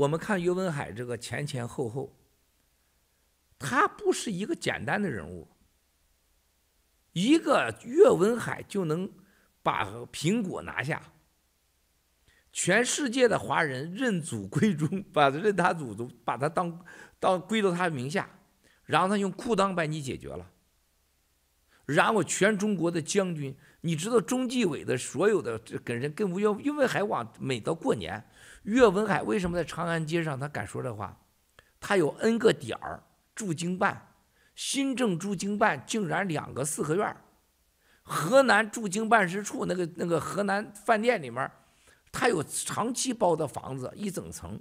我们看岳文海这个前前后后，他不是一个简单的人物。一个岳文海就能把苹果拿下，全世界的华人认祖归宗，把认他祖宗，把他当当归到他名下，然后他用裤裆把你解决了。然后，全中国的将军，你知道中纪委的所有的跟人跟吴越，因为还往每到过年，岳文海为什么在长安街上他敢说这话？他有 N 个点儿驻京办、新政驻京办竟然两个四合院河南驻京办事处那个那个河南饭店里面，他有长期包的房子一整层，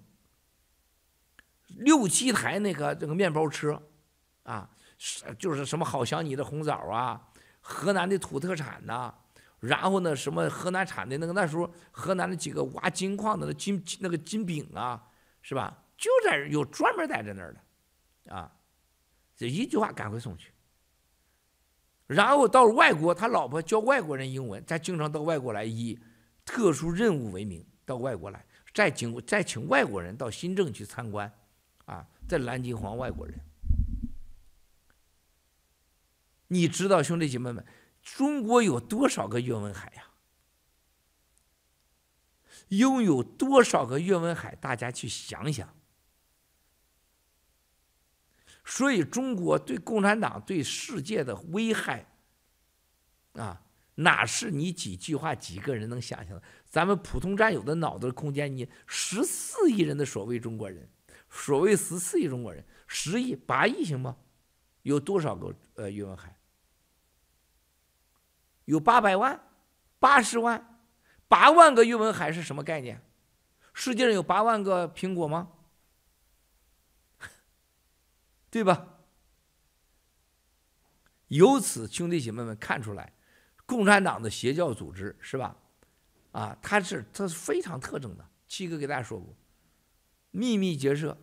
六七台那个这个面包车，啊。就是什么好想你的红枣啊，河南的土特产呐，然后呢什么河南产的那个那时候河南的几个挖金矿的那金那个金饼啊，是吧？就在有专门待在那儿的，啊，这一句话赶快送去。然后到外国，他老婆教外国人英文，他经常到外国来以特殊任务为名到外国来，再请再请外国人到新郑去参观，啊，在蓝金黄外国人。你知道兄弟姐妹们，中国有多少个岳文海呀？拥有多少个岳文海？大家去想想。所以中国对共产党对世界的危害，啊，哪是你几句话几个人能想象的？咱们普通战友的脑子空间，你十四亿人的所谓中国人，所谓十四亿中国人，十亿八亿行吗？有多少个呃岳文海？有八百万、八十万、八万个岳文海是什么概念？世界上有八万个苹果吗？对吧？由此，兄弟姐妹们看出来，共产党的邪教组织是吧？啊，它是它是非常特征的。七哥给大家说过，秘密结社，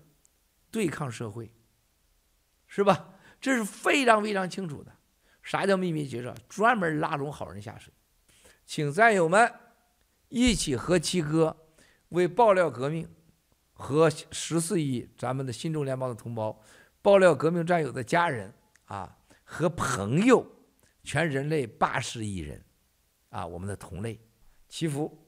对抗社会，是吧？这是非常非常清楚的。啥叫秘密结社？专门拉拢好人下水，请战友们一起和七哥为爆料革命和十四亿咱们的新中联邦的同胞、爆料革命战友的家人啊和朋友、全人类八十亿人啊我们的同类祈福。